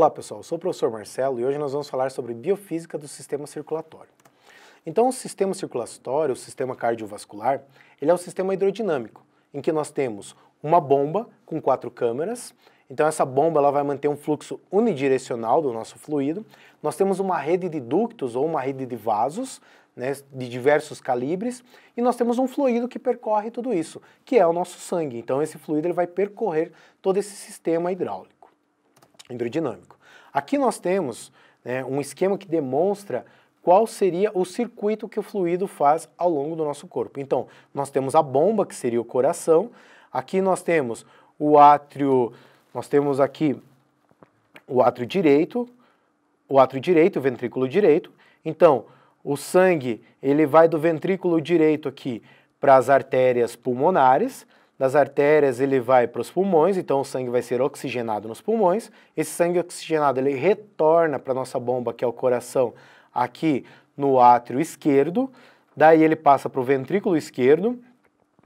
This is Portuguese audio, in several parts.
Olá pessoal, eu sou o professor Marcelo e hoje nós vamos falar sobre biofísica do sistema circulatório. Então o sistema circulatório, o sistema cardiovascular, ele é um sistema hidrodinâmico, em que nós temos uma bomba com quatro câmeras, então essa bomba ela vai manter um fluxo unidirecional do nosso fluido, nós temos uma rede de ductos ou uma rede de vasos, né, de diversos calibres, e nós temos um fluido que percorre tudo isso, que é o nosso sangue. Então esse fluido ele vai percorrer todo esse sistema hidráulico hidrodinâmico. Aqui nós temos né, um esquema que demonstra qual seria o circuito que o fluido faz ao longo do nosso corpo. Então, nós temos a bomba, que seria o coração, aqui nós temos o átrio, nós temos aqui o átrio direito, o átrio direito, o ventrículo direito. Então, o sangue, ele vai do ventrículo direito aqui para as artérias pulmonares, das artérias ele vai para os pulmões, então o sangue vai ser oxigenado nos pulmões. Esse sangue oxigenado ele retorna para a nossa bomba, que é o coração, aqui no átrio esquerdo. Daí ele passa para o ventrículo esquerdo,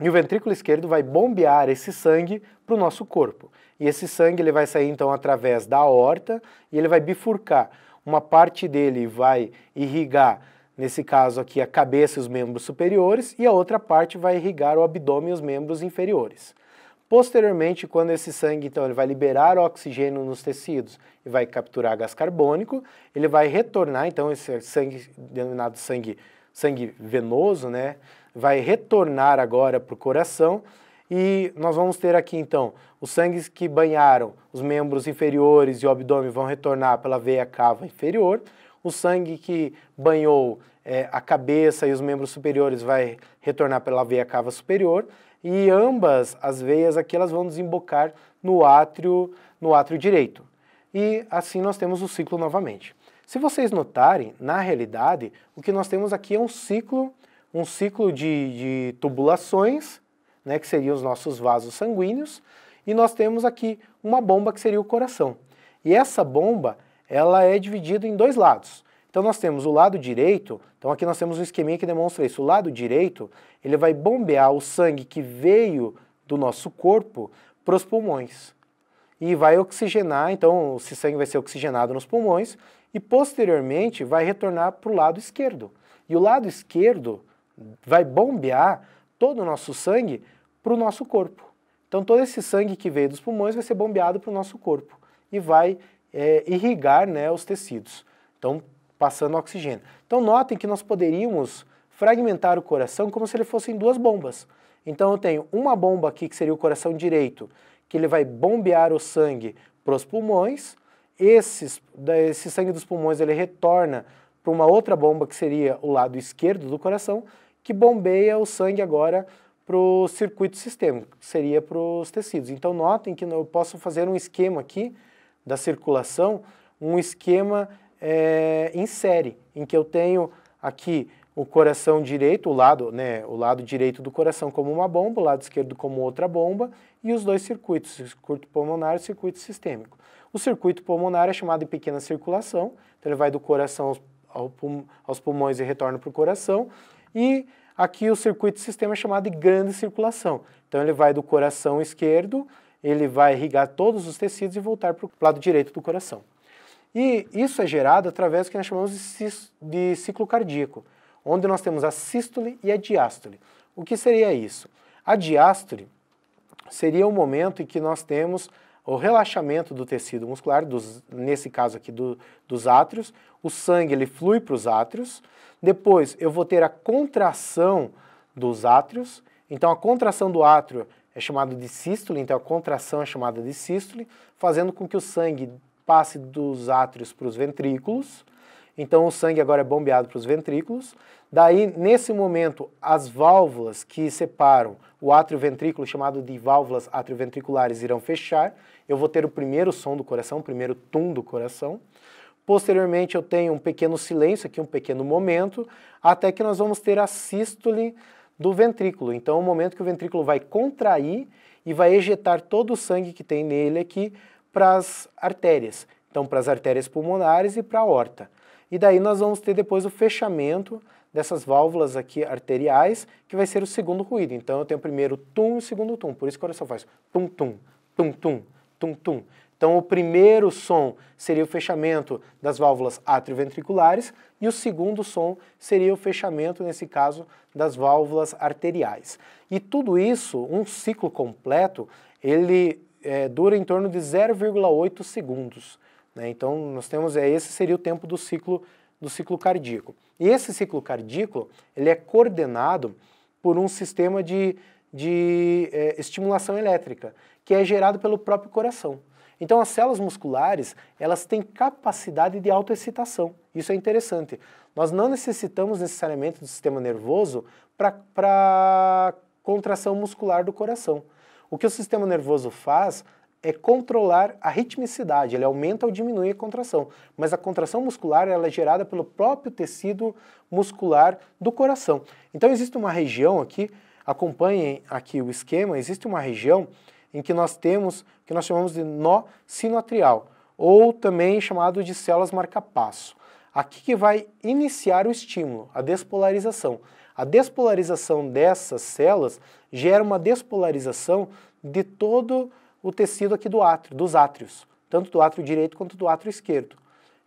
e o ventrículo esquerdo vai bombear esse sangue para o nosso corpo. E esse sangue ele vai sair então através da aorta e ele vai bifurcar. Uma parte dele vai irrigar Nesse caso aqui, a cabeça e os membros superiores, e a outra parte vai irrigar o abdômen e os membros inferiores. Posteriormente, quando esse sangue então ele vai liberar oxigênio nos tecidos e vai capturar gás carbônico, ele vai retornar então esse sangue denominado sangue sangue venoso, né? Vai retornar agora para o coração e nós vamos ter aqui então os sangues que banharam os membros inferiores e o abdômen vão retornar pela veia cava inferior o sangue que banhou é, a cabeça e os membros superiores vai retornar pela veia cava superior e ambas as veias aqui elas vão desembocar no átrio, no átrio direito. E assim nós temos o ciclo novamente. Se vocês notarem, na realidade, o que nós temos aqui é um ciclo, um ciclo de, de tubulações, né, que seriam os nossos vasos sanguíneos, e nós temos aqui uma bomba que seria o coração. E essa bomba, ela é dividida em dois lados. Então nós temos o lado direito, então aqui nós temos um esqueminha que demonstra isso. O lado direito, ele vai bombear o sangue que veio do nosso corpo para os pulmões. E vai oxigenar, então esse sangue vai ser oxigenado nos pulmões e posteriormente vai retornar para o lado esquerdo. E o lado esquerdo vai bombear todo o nosso sangue para o nosso corpo. Então todo esse sangue que veio dos pulmões vai ser bombeado para o nosso corpo e vai é, irrigar né, os tecidos, então passando oxigênio. Então notem que nós poderíamos fragmentar o coração como se ele fosse em duas bombas. Então eu tenho uma bomba aqui que seria o coração direito, que ele vai bombear o sangue para os pulmões, esses, esse sangue dos pulmões ele retorna para uma outra bomba que seria o lado esquerdo do coração, que bombeia o sangue agora para o circuito sistêmico, que seria para os tecidos. Então notem que eu posso fazer um esquema aqui da circulação um esquema é, em série, em que eu tenho aqui o coração direito, o lado, né, o lado direito do coração como uma bomba, o lado esquerdo como outra bomba, e os dois circuitos, circuito pulmonar e circuito sistêmico. O circuito pulmonar é chamado de pequena circulação, então ele vai do coração aos, ao aos pulmões e retorna para o coração, e aqui o circuito sistema é chamado de grande circulação, então ele vai do coração esquerdo ele vai irrigar todos os tecidos e voltar para o lado direito do coração. E isso é gerado através do que nós chamamos de ciclo cardíaco, onde nós temos a sístole e a diástole. O que seria isso? A diástole seria o momento em que nós temos o relaxamento do tecido muscular, dos, nesse caso aqui do, dos átrios, o sangue ele flui para os átrios, depois eu vou ter a contração dos átrios, então a contração do átrio é chamado de sístole, então a contração é chamada de sístole, fazendo com que o sangue passe dos átrios para os ventrículos. Então o sangue agora é bombeado para os ventrículos. Daí, nesse momento, as válvulas que separam o átrio ventrículo, chamado de válvulas atrioventriculares, irão fechar. Eu vou ter o primeiro som do coração, o primeiro tum do coração. Posteriormente, eu tenho um pequeno silêncio aqui, um pequeno momento, até que nós vamos ter a sístole do ventrículo. Então, é o momento que o ventrículo vai contrair e vai ejetar todo o sangue que tem nele aqui para as artérias. Então, para as artérias pulmonares e para a aorta. E daí nós vamos ter depois o fechamento dessas válvulas aqui arteriais, que vai ser o segundo ruído. Então, eu tenho primeiro tum e o segundo tum. Por isso que o coração faz tum-tum, tum-tum, tum-tum. Então, o primeiro som seria o fechamento das válvulas atrioventriculares e o segundo som seria o fechamento, nesse caso, das válvulas arteriais. E tudo isso, um ciclo completo, ele é, dura em torno de 0,8 segundos. Né? Então, nós temos, é, esse seria o tempo do ciclo, do ciclo cardíaco. E esse ciclo cardíaco, ele é coordenado por um sistema de, de é, estimulação elétrica, que é gerado pelo próprio coração. Então as células musculares, elas têm capacidade de autoexcitação. Isso é interessante. Nós não necessitamos necessariamente do sistema nervoso para contração muscular do coração. O que o sistema nervoso faz é controlar a ritmicidade, ele aumenta ou diminui a contração, mas a contração muscular ela é gerada pelo próprio tecido muscular do coração. Então existe uma região aqui, acompanhem aqui o esquema, existe uma região em que nós temos o que nós chamamos de nó sinoatrial, ou também chamado de células marca-passo. Aqui que vai iniciar o estímulo, a despolarização. A despolarização dessas células gera uma despolarização de todo o tecido aqui do átrio, dos átrios, tanto do átrio direito quanto do átrio esquerdo,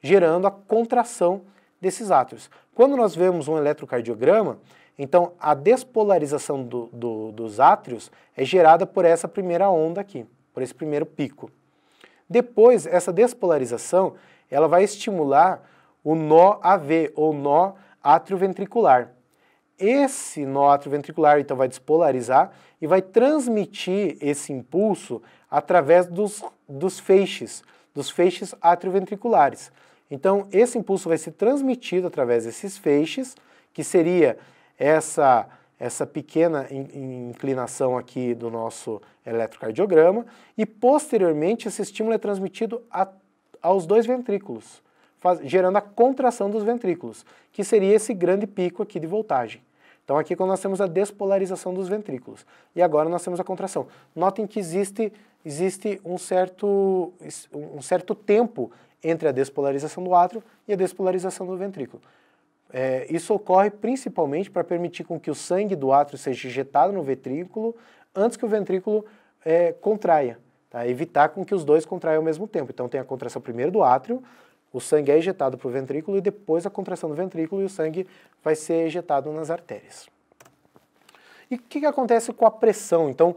gerando a contração desses átrios. Quando nós vemos um eletrocardiograma, então, a despolarização do, do, dos átrios é gerada por essa primeira onda aqui, por esse primeiro pico. Depois, essa despolarização ela vai estimular o nó AV, ou nó atrioventricular. Esse nó atrioventricular, então, vai despolarizar e vai transmitir esse impulso através dos, dos feixes, dos feixes atrioventriculares. Então, esse impulso vai ser transmitido através desses feixes, que seria essa, essa pequena inclinação aqui do nosso eletrocardiograma e posteriormente esse estímulo é transmitido a, aos dois ventrículos, faz, gerando a contração dos ventrículos, que seria esse grande pico aqui de voltagem. Então aqui é quando nós temos a despolarização dos ventrículos e agora nós temos a contração. Notem que existe, existe um, certo, um certo tempo entre a despolarização do átrio e a despolarização do ventrículo. É, isso ocorre principalmente para permitir com que o sangue do átrio seja injetado no ventrículo antes que o ventrículo é, contraia, tá? evitar com que os dois contraiam ao mesmo tempo. Então tem a contração primeiro do átrio, o sangue é injetado para o ventrículo e depois a contração do ventrículo e o sangue vai ser injetado nas artérias. E o que, que acontece com a pressão? Então,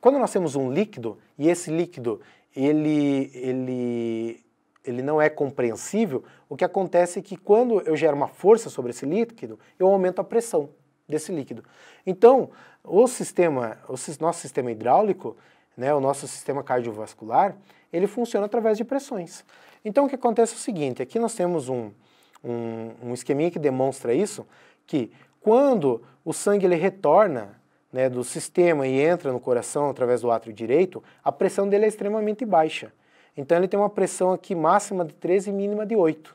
quando nós temos um líquido e esse líquido ele, ele ele não é compreensível, o que acontece é que quando eu gero uma força sobre esse líquido, eu aumento a pressão desse líquido. Então, o sistema, o nosso sistema hidráulico, né, o nosso sistema cardiovascular, ele funciona através de pressões. Então, o que acontece é o seguinte, aqui nós temos um, um, um esqueminha que demonstra isso, que quando o sangue ele retorna né, do sistema e entra no coração através do átrio direito, a pressão dele é extremamente baixa. Então ele tem uma pressão aqui máxima de 13 e mínima de 8.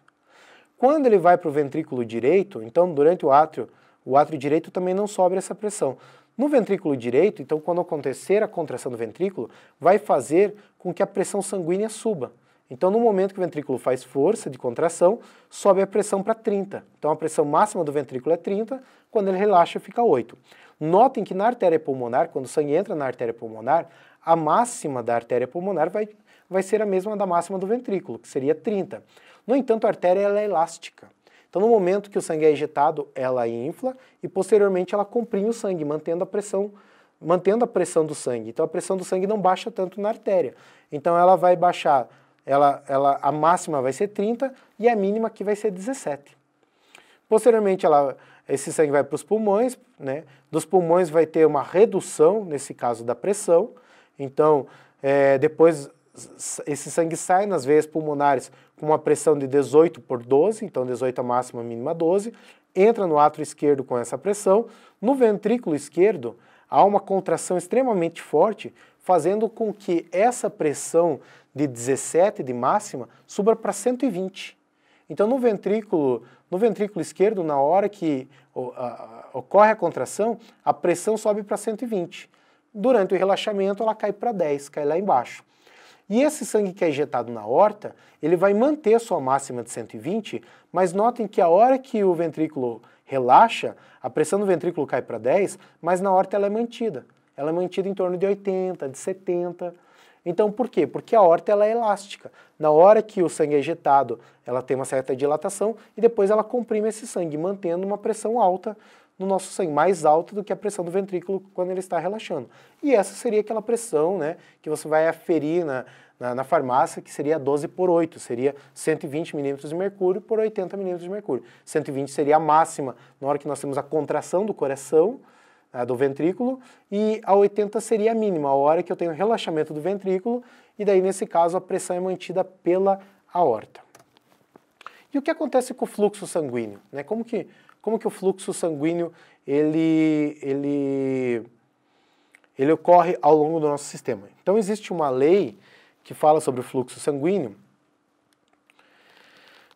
Quando ele vai para o ventrículo direito, então durante o átrio, o átrio direito também não sobe essa pressão. No ventrículo direito, então quando acontecer a contração do ventrículo, vai fazer com que a pressão sanguínea suba. Então, no momento que o ventrículo faz força de contração, sobe a pressão para 30. Então, a pressão máxima do ventrículo é 30, quando ele relaxa, fica 8. Notem que na artéria pulmonar, quando o sangue entra na artéria pulmonar, a máxima da artéria pulmonar vai, vai ser a mesma da máxima do ventrículo, que seria 30. No entanto, a artéria ela é elástica. Então, no momento que o sangue é injetado, ela infla e posteriormente ela comprime o sangue, mantendo a pressão mantendo a pressão do sangue. Então, a pressão do sangue não baixa tanto na artéria. Então, ela vai baixar ela, ela, a máxima vai ser 30 e a mínima que vai ser 17. Posteriormente, ela, esse sangue vai para os pulmões, né? Dos pulmões vai ter uma redução, nesse caso, da pressão. Então, é, depois esse sangue sai nas veias pulmonares com uma pressão de 18 por 12, então 18 a máxima, mínima 12, entra no átrio esquerdo com essa pressão. No ventrículo esquerdo, há uma contração extremamente forte, fazendo com que essa pressão de 17 de máxima suba para 120. Então, no ventrículo, no ventrículo esquerdo, na hora que o, a, ocorre a contração, a pressão sobe para 120. Durante o relaxamento, ela cai para 10, cai lá embaixo. E esse sangue que é injetado na horta, ele vai manter sua máxima de 120, mas notem que a hora que o ventrículo relaxa, a pressão do ventrículo cai para 10, mas na horta ela é mantida. Ela é mantida em torno de 80, de 70. Então, por quê? Porque a horta ela é elástica. Na hora que o sangue é ejetado, ela tem uma certa dilatação e depois ela comprime esse sangue, mantendo uma pressão alta no nosso sangue, mais alta do que a pressão do ventrículo quando ele está relaxando. E essa seria aquela pressão né, que você vai aferir na, na, na farmácia, que seria 12 por 8, seria 120 milímetros de mercúrio por 80 milímetros de mercúrio. 120 seria a máxima na hora que nós temos a contração do coração, né, do ventrículo, e a 80 seria a mínima, a hora que eu tenho relaxamento do ventrículo, e daí, nesse caso, a pressão é mantida pela aorta. E o que acontece com o fluxo sanguíneo? Né? Como que como que o fluxo sanguíneo ele, ele, ele ocorre ao longo do nosso sistema. Então existe uma lei que fala sobre o fluxo sanguíneo,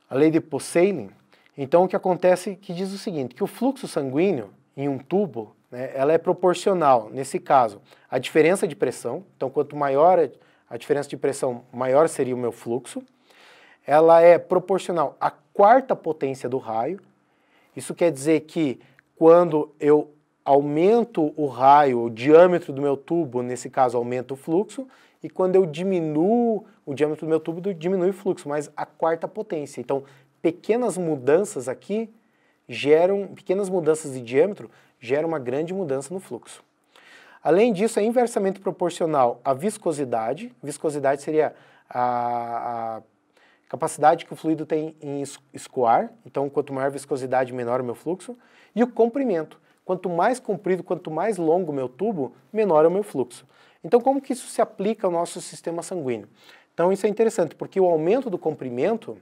a lei de Poseidon. Então o que acontece é que diz o seguinte, que o fluxo sanguíneo em um tubo, né, ela é proporcional, nesse caso, à diferença de pressão, então quanto maior a diferença de pressão, maior seria o meu fluxo, ela é proporcional à quarta potência do raio, isso quer dizer que quando eu aumento o raio, o diâmetro do meu tubo, nesse caso aumenta o fluxo, e quando eu diminuo o diâmetro do meu tubo, diminui o fluxo, mas a quarta potência. Então, pequenas mudanças aqui geram, pequenas mudanças de diâmetro geram uma grande mudança no fluxo. Além disso, é inversamente proporcional à viscosidade. Viscosidade seria a, a capacidade que o fluido tem em escoar, então quanto maior a viscosidade, menor o meu fluxo, e o comprimento. Quanto mais comprido, quanto mais longo o meu tubo, menor o meu fluxo. Então como que isso se aplica ao nosso sistema sanguíneo? Então isso é interessante, porque o aumento do comprimento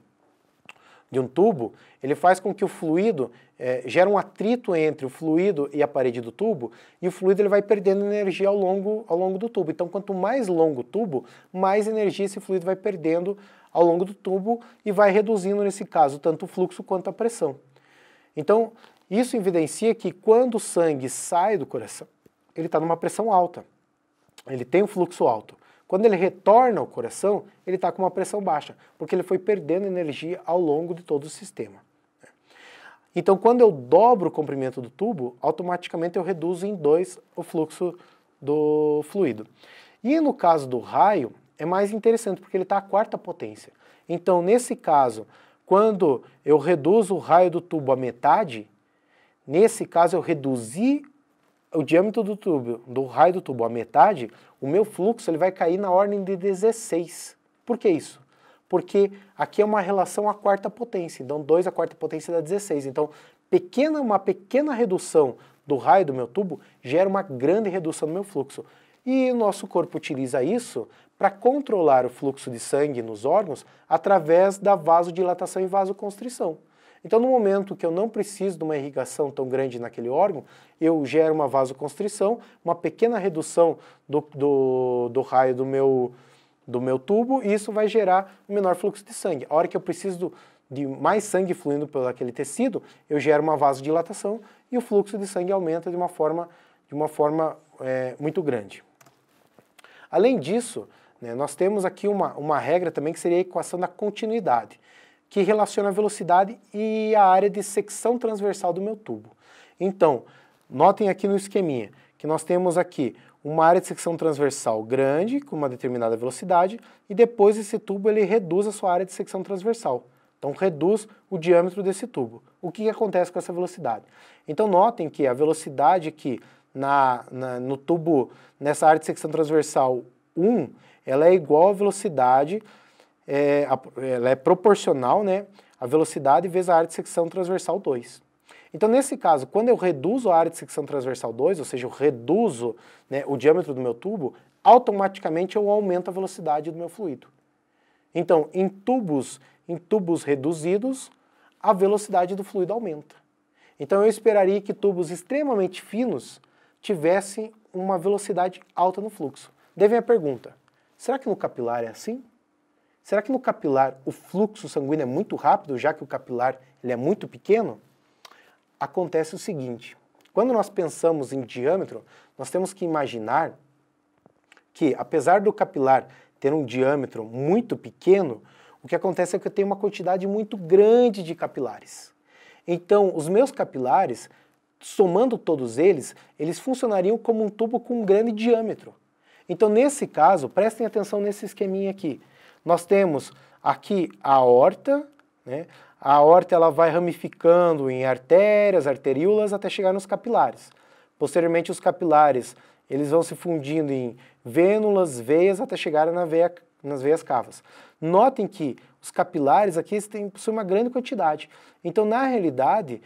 de um tubo, ele faz com que o fluido é, gere um atrito entre o fluido e a parede do tubo, e o fluido ele vai perdendo energia ao longo, ao longo do tubo. Então, quanto mais longo o tubo, mais energia esse fluido vai perdendo ao longo do tubo e vai reduzindo, nesse caso, tanto o fluxo quanto a pressão. Então, isso evidencia que quando o sangue sai do coração, ele está numa pressão alta, ele tem um fluxo alto. Quando ele retorna ao coração, ele está com uma pressão baixa, porque ele foi perdendo energia ao longo de todo o sistema. Né? Então, quando eu dobro o comprimento do tubo, automaticamente eu reduzo em dois o fluxo do fluido. E no caso do raio, é mais interessante, porque ele está à quarta potência. Então, nesse caso, quando eu reduzo o raio do tubo à metade, nesse caso eu reduzi o diâmetro do tubo, do raio do tubo, a metade, o meu fluxo ele vai cair na ordem de 16. Por que isso? Porque aqui é uma relação à quarta potência, então 2 à quarta potência dá 16. Então, pequena, uma pequena redução do raio do meu tubo gera uma grande redução no meu fluxo. E o nosso corpo utiliza isso para controlar o fluxo de sangue nos órgãos através da vasodilatação e vasoconstrição. Então, no momento que eu não preciso de uma irrigação tão grande naquele órgão, eu gero uma vasoconstrição, uma pequena redução do, do, do raio do meu, do meu tubo, e isso vai gerar um menor fluxo de sangue. A hora que eu preciso de mais sangue fluindo pelo aquele tecido, eu gero uma vasodilatação e o fluxo de sangue aumenta de uma forma, de uma forma é, muito grande. Além disso, né, nós temos aqui uma, uma regra também que seria a equação da continuidade que relaciona a velocidade e a área de secção transversal do meu tubo. Então, notem aqui no esqueminha que nós temos aqui uma área de secção transversal grande, com uma determinada velocidade, e depois esse tubo ele reduz a sua área de secção transversal. Então, reduz o diâmetro desse tubo. O que, que acontece com essa velocidade? Então, notem que a velocidade que na, na, no tubo, nessa área de secção transversal 1, ela é igual à velocidade é, ela é proporcional, né? A velocidade vezes a área de secção transversal 2. Então, nesse caso, quando eu reduzo a área de secção transversal 2, ou seja, eu reduzo né, o diâmetro do meu tubo, automaticamente eu aumento a velocidade do meu fluido. Então, em tubos, em tubos reduzidos, a velocidade do fluido aumenta. Então, eu esperaria que tubos extremamente finos tivessem uma velocidade alta no fluxo. Deve a pergunta, será que no capilar é assim? Será que no capilar o fluxo sanguíneo é muito rápido, já que o capilar ele é muito pequeno? Acontece o seguinte: quando nós pensamos em diâmetro, nós temos que imaginar que, apesar do capilar ter um diâmetro muito pequeno, o que acontece é que eu tenho uma quantidade muito grande de capilares. Então, os meus capilares, somando todos eles, eles funcionariam como um tubo com um grande diâmetro. Então, nesse caso, prestem atenção nesse esqueminha aqui. Nós temos aqui a horta, né? A horta ela vai ramificando em artérias, arteríolas até chegar nos capilares. Posteriormente os capilares, eles vão se fundindo em vênulas, veias até chegar na veia, nas veias cavas. Notem que os capilares aqui têm, possuem uma grande quantidade. Então, na realidade,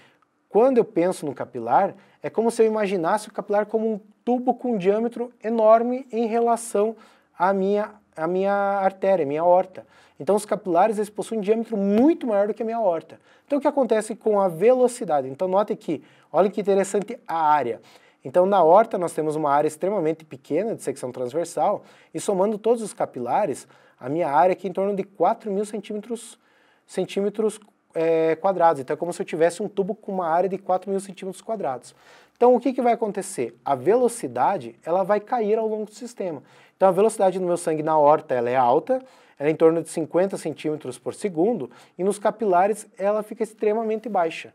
quando eu penso no capilar, é como se eu imaginasse o capilar como um tubo com um diâmetro enorme em relação à minha a minha artéria, a minha horta. Então, os capilares eles possuem um diâmetro muito maior do que a minha horta. Então, o que acontece com a velocidade? Então, note que, olha que interessante a área. Então, na horta, nós temos uma área extremamente pequena de secção transversal, e somando todos os capilares, a minha área é aqui é em torno de 4 mil centímetros, centímetros é, quadrados. Então, é como se eu tivesse um tubo com uma área de 4 mil centímetros quadrados. Então, o que, que vai acontecer? A velocidade ela vai cair ao longo do sistema. Então a velocidade do meu sangue na horta ela é alta, ela é em torno de 50 centímetros por segundo, e nos capilares ela fica extremamente baixa.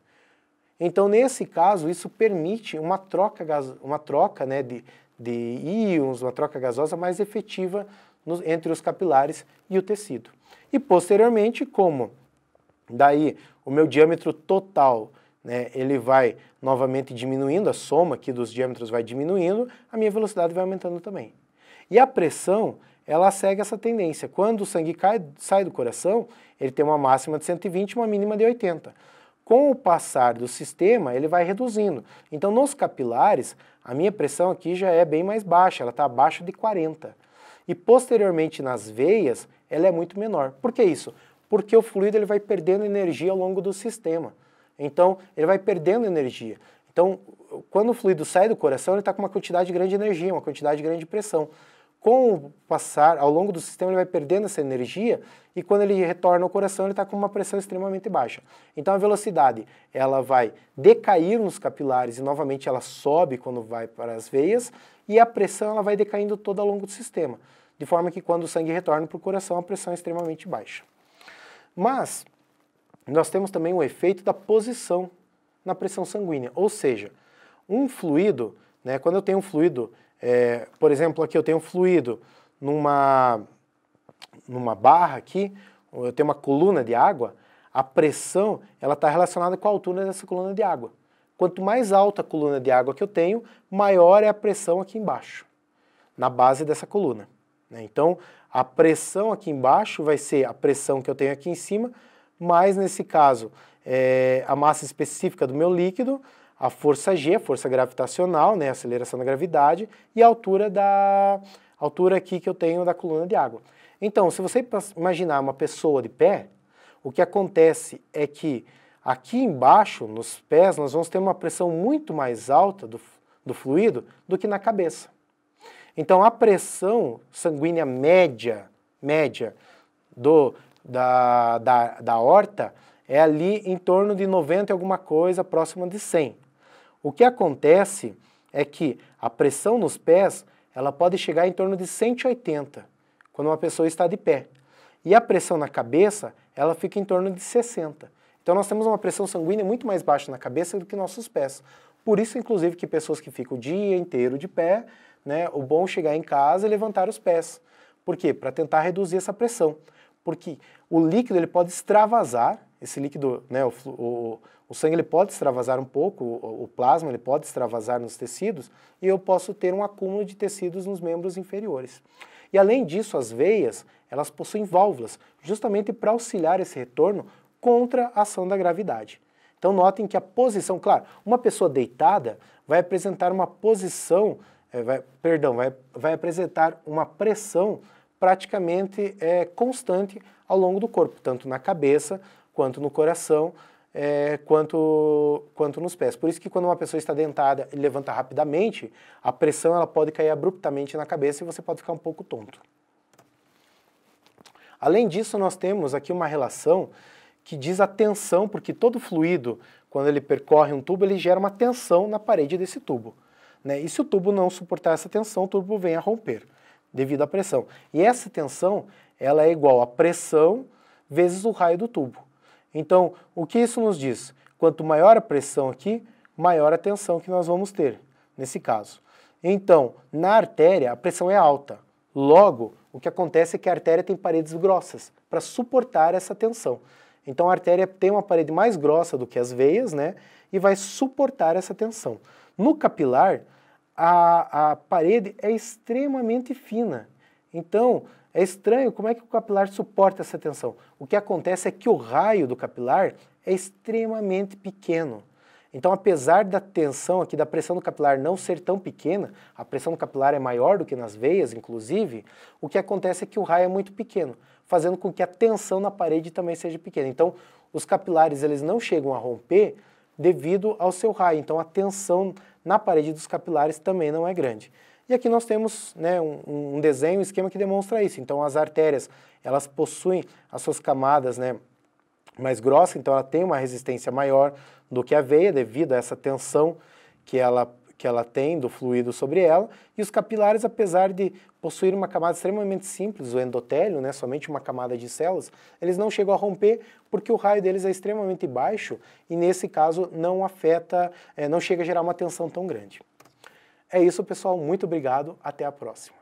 Então, nesse caso, isso permite uma troca, uma troca né, de, de íons, uma troca gasosa mais efetiva no, entre os capilares e o tecido. E posteriormente, como daí o meu diâmetro total né, ele vai novamente diminuindo, a soma aqui dos diâmetros vai diminuindo, a minha velocidade vai aumentando também. E a pressão, ela segue essa tendência. Quando o sangue cai, sai do coração, ele tem uma máxima de 120 e uma mínima de 80. Com o passar do sistema, ele vai reduzindo. Então, nos capilares, a minha pressão aqui já é bem mais baixa, ela está abaixo de 40. E posteriormente nas veias, ela é muito menor. Por que isso? Porque o fluido ele vai perdendo energia ao longo do sistema. Então, ele vai perdendo energia. Então, quando o fluido sai do coração, ele está com uma quantidade grande de energia, uma quantidade grande de pressão com o passar, ao longo do sistema, ele vai perdendo essa energia e quando ele retorna ao coração, ele está com uma pressão extremamente baixa. Então a velocidade ela vai decair nos capilares e novamente ela sobe quando vai para as veias e a pressão ela vai decaindo todo ao longo do sistema, de forma que quando o sangue retorna para o coração, a pressão é extremamente baixa. Mas nós temos também o efeito da posição na pressão sanguínea, ou seja, um fluido, né, quando eu tenho um fluido é, por exemplo, aqui eu tenho um fluido numa, numa barra aqui, eu tenho uma coluna de água, a pressão ela está relacionada com a altura dessa coluna de água. Quanto mais alta a coluna de água que eu tenho, maior é a pressão aqui embaixo, na base dessa coluna. Né? Então, a pressão aqui embaixo vai ser a pressão que eu tenho aqui em cima, mais nesse caso, é, a massa específica do meu líquido, a força G, a força gravitacional, né, a aceleração da gravidade, e a altura da altura aqui que eu tenho da coluna de água. Então, se você imaginar uma pessoa de pé, o que acontece é que aqui embaixo, nos pés, nós vamos ter uma pressão muito mais alta do, do fluido do que na cabeça. Então, a pressão sanguínea média, média do, da, da, da horta é ali em torno de 90 e alguma coisa, próxima de 100. O que acontece é que a pressão nos pés ela pode chegar em torno de 180 quando uma pessoa está de pé. E a pressão na cabeça ela fica em torno de 60. Então nós temos uma pressão sanguínea muito mais baixa na cabeça do que nossos pés. Por isso, inclusive, que pessoas que ficam o dia inteiro de pé, né, o bom é chegar em casa e levantar os pés. Por quê? Para tentar reduzir essa pressão. Porque o líquido ele pode extravasar esse líquido, né, o, o, o, sangue ele pode extravasar um pouco, o, o, plasma ele pode extravasar nos tecidos e eu posso ter um acúmulo de tecidos nos membros inferiores. E além disso, as veias, elas possuem válvulas, justamente para auxiliar esse retorno contra a ação da gravidade. Então notem que a posição, claro, uma pessoa deitada vai apresentar uma posição, é, vai, perdão, vai, vai apresentar uma pressão praticamente é, constante ao longo do corpo, tanto na cabeça quanto no coração, é, quanto, quanto nos pés. Por isso que quando uma pessoa está dentada e levanta rapidamente, a pressão ela pode cair abruptamente na cabeça e você pode ficar um pouco tonto. Além disso, nós temos aqui uma relação que diz a tensão, porque todo fluido, quando ele percorre um tubo, ele gera uma tensão na parede desse tubo. Né? E se o tubo não suportar essa tensão, o tubo vem a romper devido à pressão. E essa tensão, ela é igual à pressão vezes o raio do tubo. Então, o que isso nos diz? Quanto maior a pressão aqui, maior a tensão que nós vamos ter, nesse caso. Então, na artéria, a pressão é alta. Logo, o que acontece é que a artéria tem paredes grossas para suportar essa tensão. Então, a artéria tem uma parede mais grossa do que as veias, né? E vai suportar essa tensão. No capilar, a, a parede é extremamente fina. Então, é estranho como é que o capilar suporta essa tensão. O que acontece é que o raio do capilar é extremamente pequeno. Então, apesar da tensão aqui, da pressão do capilar não ser tão pequena, a pressão do capilar é maior do que nas veias, inclusive, o que acontece é que o raio é muito pequeno, fazendo com que a tensão na parede também seja pequena. Então, os capilares eles não chegam a romper devido ao seu raio, então a tensão na parede dos capilares também não é grande. E aqui nós temos né, um, um, desenho, um esquema que demonstra isso. Então, as artérias, elas possuem as suas camadas né, mais grossas, então ela tem uma resistência maior do que a veia, devido a essa tensão que ela, que ela tem do fluido sobre ela. E os capilares, apesar de possuir uma camada extremamente simples, o endotélio, né, somente uma camada de células, eles não chegam a romper porque o raio deles é extremamente baixo e, nesse caso, não afeta, é, não chega a gerar uma tensão tão grande. É isso, pessoal. Muito obrigado. Até a próxima.